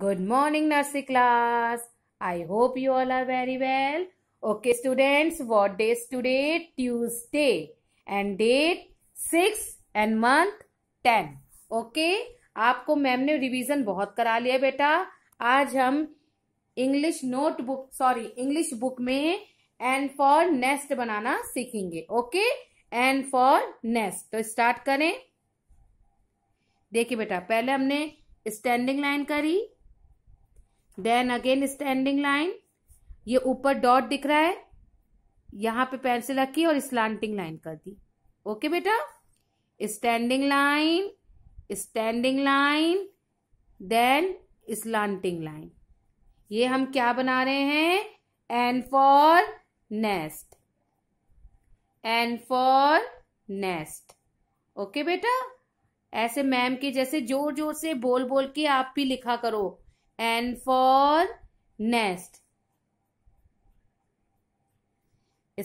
good morning nursing class I hope you all are very well okay students what day today Tuesday and date six and month ten okay आपको ma'am ने revision बहुत करा लिया बेटा आज हम English notebook sorry English book में and for nest बनाना सीखेंगे ओके एन फॉर नेस्ट तो स्टार्ट करें देखिए बेटा पहले हमने स्टैंडिंग लाइन करी देन अगेन स्टैंडिंग लाइन ये ऊपर डॉट दिख रहा है यहां पे पेंसिल रखी और स्लांटिंग लाइन कर दी ओके बेटा standing line standing line then slanting line ये हम क्या बना रहे हैं N for nest N for nest okay बेटा ऐसे मैम के जैसे जोर जोर से बोल बोल के आप भी लिखा करो and for nest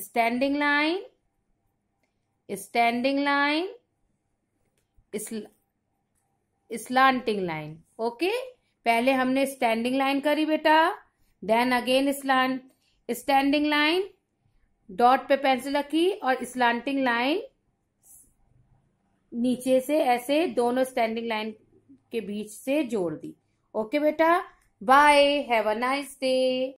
standing line standing line slanting line okay पहले हमने स्टैंडिंग लाइन करी बेटा then again slant standing line dot पे पेंसिल रखी और स्लांटिंग लाइन नीचे से ऐसे दोनों स्टैंडिंग लाइन के बीच से जोड़ दी ओके बेटा bye have a nice day